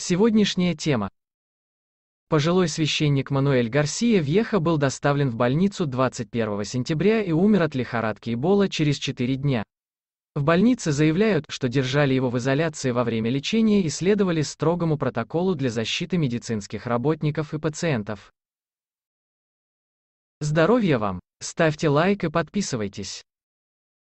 Сегодняшняя тема. Пожилой священник Мануэль Гарсия Вьеха был доставлен в больницу 21 сентября и умер от лихорадки Эбола через 4 дня. В больнице заявляют, что держали его в изоляции во время лечения и следовали строгому протоколу для защиты медицинских работников и пациентов. Здоровья вам! Ставьте лайк и подписывайтесь.